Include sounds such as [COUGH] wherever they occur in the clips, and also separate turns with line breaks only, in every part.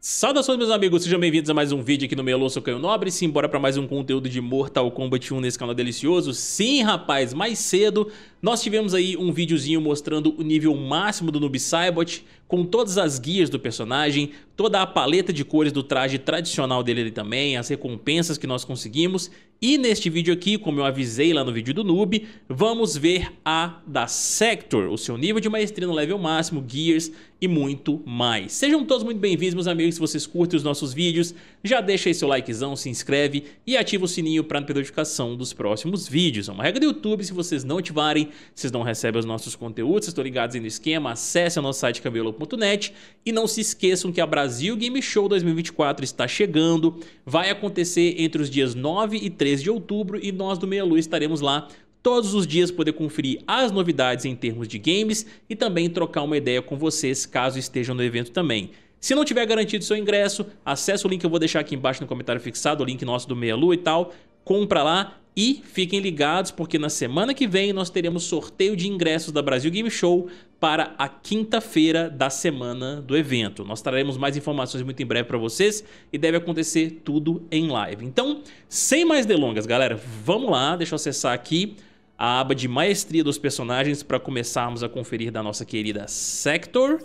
Saudações meus amigos, sejam bem-vindos a mais um vídeo aqui no Melô, sou Caio Nobre Simbora bora pra mais um conteúdo de Mortal Kombat 1 nesse canal delicioso Sim rapaz, mais cedo nós tivemos aí um videozinho mostrando o nível máximo do Noob Saibot, com todas as guias do personagem, toda a paleta de cores do traje tradicional dele também, as recompensas que nós conseguimos. E neste vídeo aqui, como eu avisei lá no vídeo do Noob, vamos ver a da Sector, o seu nível de maestria no level máximo, gears e muito mais. Sejam todos muito bem-vindos, meus amigos, se vocês curtem os nossos vídeos, já deixa aí seu likezão, se inscreve e ativa o sininho para não perder notificação dos próximos vídeos. É uma regra do YouTube, se vocês não ativarem, vocês não recebem os nossos conteúdos, vocês estão ligados aí no esquema, acesse o nosso site cambiolo.net e não se esqueçam que a Brasil Game Show 2024 está chegando, vai acontecer entre os dias 9 e 13 de outubro e nós do Meia Lua estaremos lá todos os dias poder conferir as novidades em termos de games e também trocar uma ideia com vocês caso estejam no evento também. Se não tiver garantido seu ingresso, acesse o link que eu vou deixar aqui embaixo no comentário fixado, o link nosso do Meia Lua e tal, compra lá e fiquem ligados porque na semana que vem nós teremos sorteio de ingressos da Brasil Game Show para a quinta-feira da semana do evento. Nós traremos mais informações muito em breve para vocês e deve acontecer tudo em live. Então, sem mais delongas, galera, vamos lá, deixa eu acessar aqui a aba de maestria dos personagens para começarmos a conferir da nossa querida Sector.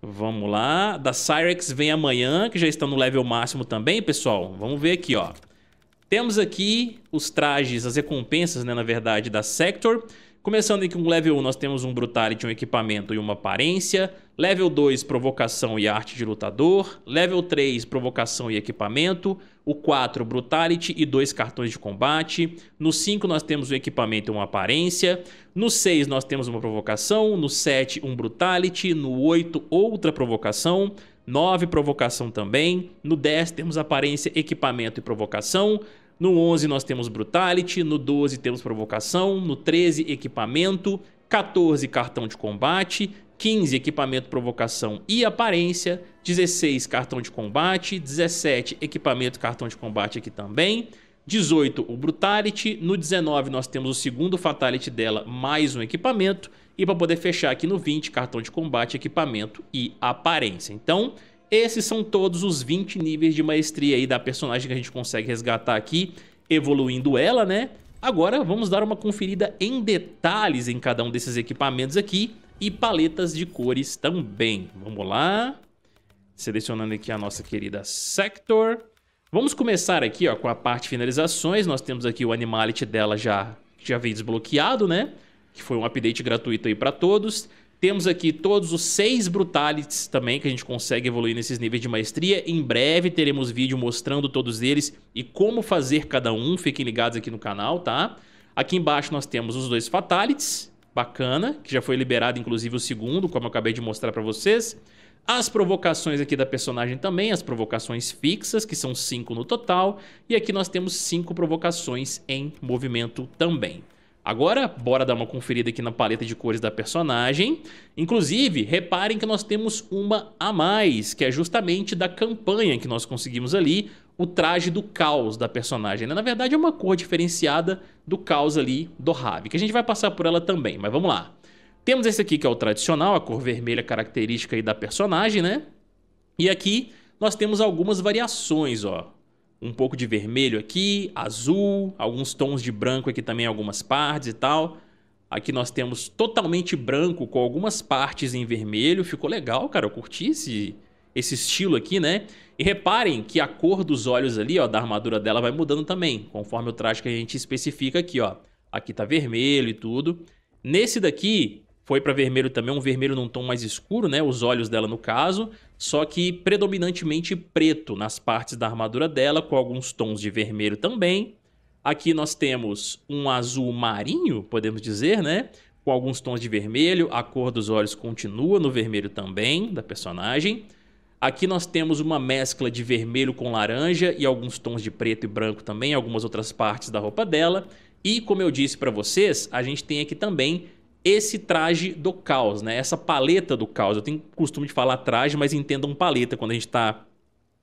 Vamos lá, da Cyrex vem amanhã, que já está no level máximo também, pessoal. Vamos ver aqui, ó. Temos aqui os trajes, as recompensas, né, na verdade, da Sector. Começando aqui com level 1, nós temos um Brutality, um equipamento e uma aparência. Level 2, provocação e arte de lutador. Level 3, provocação e equipamento. O 4, Brutality e dois cartões de combate. No 5, nós temos um equipamento e uma aparência. No 6, nós temos uma provocação. No 7, um Brutality. No 8, outra provocação. 9, provocação também. No 10, temos aparência, equipamento e provocação. No 11 nós temos Brutality, no 12 temos Provocação, no 13 Equipamento, 14 Cartão de Combate, 15 Equipamento, Provocação e Aparência, 16 Cartão de Combate, 17 Equipamento, Cartão de Combate aqui também, 18 o Brutality, no 19 nós temos o segundo Fatality dela mais um equipamento e para poder fechar aqui no 20 Cartão de Combate, Equipamento e Aparência. Então... Esses são todos os 20 níveis de maestria aí da personagem que a gente consegue resgatar aqui, evoluindo ela, né? Agora vamos dar uma conferida em detalhes em cada um desses equipamentos aqui e paletas de cores também. Vamos lá. Selecionando aqui a nossa querida Sector. Vamos começar aqui ó, com a parte finalizações. Nós temos aqui o Animality dela já, já vem desbloqueado, né? Que foi um update gratuito aí para todos. Temos aqui todos os seis brutalities também que a gente consegue evoluir nesses níveis de maestria. Em breve teremos vídeo mostrando todos eles e como fazer cada um. Fiquem ligados aqui no canal, tá? Aqui embaixo nós temos os dois fatalities, bacana, que já foi liberado inclusive o segundo, como eu acabei de mostrar para vocês. As provocações aqui da personagem também, as provocações fixas, que são 5 no total, e aqui nós temos 5 provocações em movimento também. Agora, bora dar uma conferida aqui na paleta de cores da personagem. Inclusive, reparem que nós temos uma a mais, que é justamente da campanha que nós conseguimos ali, o traje do caos da personagem. Né? Na verdade, é uma cor diferenciada do caos ali do Rave, que a gente vai passar por ela também, mas vamos lá. Temos esse aqui que é o tradicional, a cor vermelha característica aí da personagem, né? E aqui nós temos algumas variações, ó um pouco de vermelho aqui, azul, alguns tons de branco aqui também, algumas partes e tal. Aqui nós temos totalmente branco com algumas partes em vermelho. Ficou legal, cara. Eu curti esse, esse estilo aqui, né? E reparem que a cor dos olhos ali, ó, da armadura dela vai mudando também, conforme o traje que a gente especifica aqui, ó. Aqui tá vermelho e tudo. Nesse daqui, foi para vermelho também, um vermelho num tom mais escuro, né? Os olhos dela no caso, só que predominantemente preto nas partes da armadura dela, com alguns tons de vermelho também. Aqui nós temos um azul marinho, podemos dizer, né? Com alguns tons de vermelho, a cor dos olhos continua no vermelho também da personagem. Aqui nós temos uma mescla de vermelho com laranja e alguns tons de preto e branco também, algumas outras partes da roupa dela. E como eu disse para vocês, a gente tem aqui também esse traje do caos, né? Essa paleta do caos. Eu tenho costume de falar traje, mas entendam paleta quando a gente está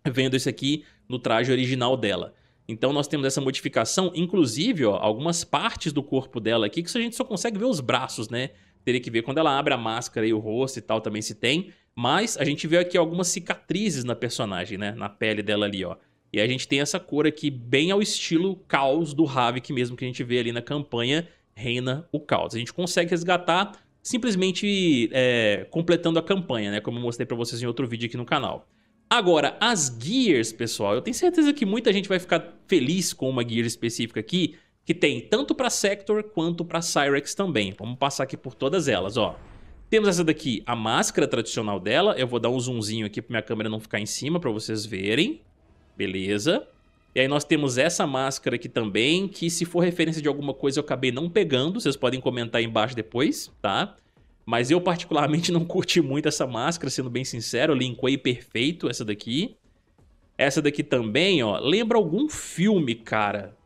vendo isso aqui no traje original dela. Então nós temos essa modificação, inclusive, ó, algumas partes do corpo dela aqui que a gente só consegue ver os braços, né? Teria que ver quando ela abre a máscara e o rosto e tal também se tem, mas a gente vê aqui algumas cicatrizes na personagem, né? Na pele dela ali, ó. E a gente tem essa cor aqui bem ao estilo caos do Havik mesmo que a gente vê ali na campanha, reina o caos. A gente consegue resgatar simplesmente é, completando a campanha, né? Como eu mostrei para vocês em outro vídeo aqui no canal. Agora, as gears, pessoal, eu tenho certeza que muita gente vai ficar feliz com uma gear específica aqui, que tem tanto para Sector quanto para Cyrex também. Vamos passar aqui por todas elas, ó. Temos essa daqui, a máscara tradicional dela. Eu vou dar um zoomzinho aqui para minha câmera não ficar em cima para vocês verem. Beleza. E aí nós temos essa máscara aqui também, que se for referência de alguma coisa eu acabei não pegando, vocês podem comentar aí embaixo depois, tá? Mas eu particularmente [LAUGHS] não curti muito essa máscara, sendo bem sincero, eu linkei perfeito essa daqui. Essa daqui também, ó, lembra algum filme, cara.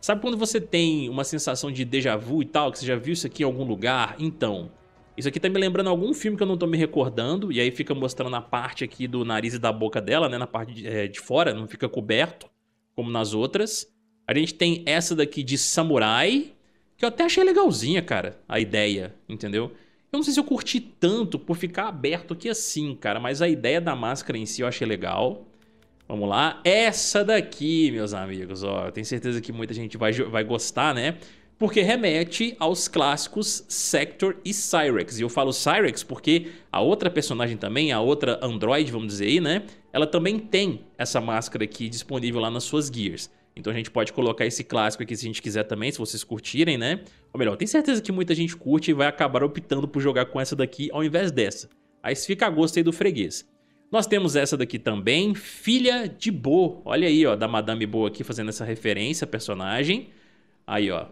Sabe quando você tem uma sensação de déjà vu e tal, que você já viu isso aqui em algum lugar? Então, isso aqui tá me lembrando algum filme que eu não tô me recordando, e aí fica mostrando a parte aqui do nariz e da boca dela, né, na parte de, é, de fora, não fica coberto como nas outras. A gente tem essa daqui de samurai, que eu até achei legalzinha, cara, a ideia, entendeu? Eu não sei se eu curti tanto por ficar aberto aqui assim, cara, mas a ideia da máscara em si eu achei legal. Vamos lá. Essa daqui, meus amigos, ó, eu tenho certeza que muita gente vai, vai gostar, né? Porque remete aos clássicos Sector e Cyrex. E eu falo Cyrex porque a outra personagem também, a outra android, vamos dizer aí, né? ela também tem essa máscara aqui disponível lá nas suas gears. Então a gente pode colocar esse clássico aqui se a gente quiser também, se vocês curtirem, né? Ou melhor, tem certeza que muita gente curte e vai acabar optando por jogar com essa daqui ao invés dessa. Aí fica a gosto aí do freguês. Nós temos essa daqui também, Filha de Bo. Olha aí, ó, da Madame Bo aqui fazendo essa referência, personagem. Aí, ó.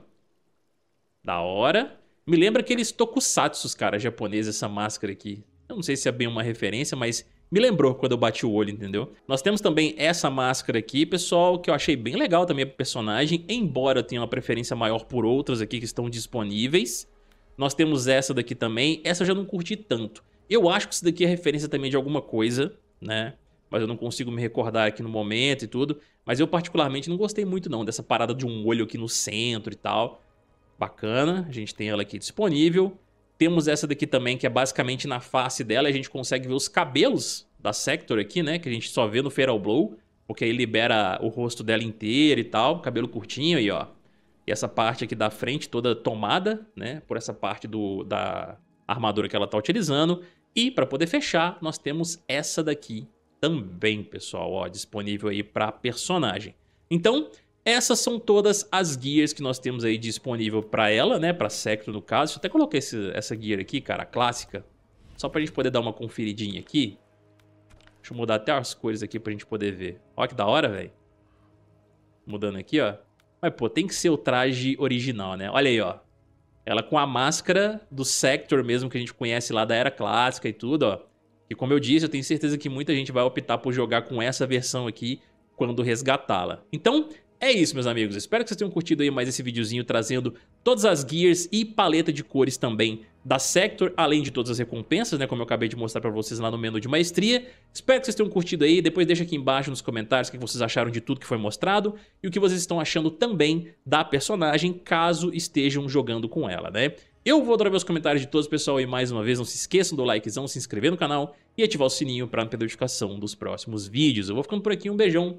Da hora. Me lembra aqueles tokusatsus, cara, japonês, essa máscara aqui. Eu não sei se é bem uma referência, mas me lembrou quando eu bati o olho, entendeu? Nós temos também essa máscara aqui, pessoal, que eu achei bem legal também pro personagem, embora eu tenha uma preferência maior por outras aqui que estão disponíveis. Nós temos essa daqui também, essa eu já não curti tanto. Eu acho que isso daqui é referência também de alguma coisa, né? Mas eu não consigo me recordar aqui no momento e tudo. Mas eu particularmente não gostei muito não dessa parada de um olho aqui no centro e tal. Bacana, a gente tem ela aqui disponível. Temos essa daqui também, que é basicamente na face dela. A gente consegue ver os cabelos da Sector aqui, né? Que a gente só vê no Feral Blow. Porque aí libera o rosto dela inteiro e tal. Cabelo curtinho aí, ó. E essa parte aqui da frente toda tomada, né? Por essa parte do, da armadura que ela tá utilizando. E para poder fechar, nós temos essa daqui também, pessoal. Ó, disponível aí para personagem. Então, essas são todas as guias que nós temos aí disponível para ela, né? Para Sector no caso. Deixa eu até colocar esse, essa gear aqui, cara, clássica. Só para a gente poder dar uma conferidinha aqui. Deixa eu mudar até as cores aqui para a gente poder ver. Olha que da hora, velho. Mudando aqui, ó. Mas, pô, tem que ser o traje original, né? Olha aí, ó. Ela com a máscara do Sector mesmo que a gente conhece lá da era clássica e tudo, ó. E como eu disse, eu tenho certeza que muita gente vai optar por jogar com essa versão aqui quando resgatá-la. Então, é isso, meus amigos. Espero que vocês tenham curtido aí mais esse videozinho trazendo todas as gears e paleta de cores também da Sector, além de todas as recompensas, né, como eu acabei de mostrar pra vocês lá no menu de maestria. Espero que vocês tenham curtido aí, depois deixa aqui embaixo nos comentários o que vocês acharam de tudo que foi mostrado e o que vocês estão achando também da personagem, caso estejam jogando com ela, né? Eu vou adorar ver os comentários de todos, pessoal, e mais uma vez não se esqueçam do likezão, se inscrever no canal e ativar o sininho pra não perder notificação dos próximos vídeos. Eu vou ficando por aqui, um beijão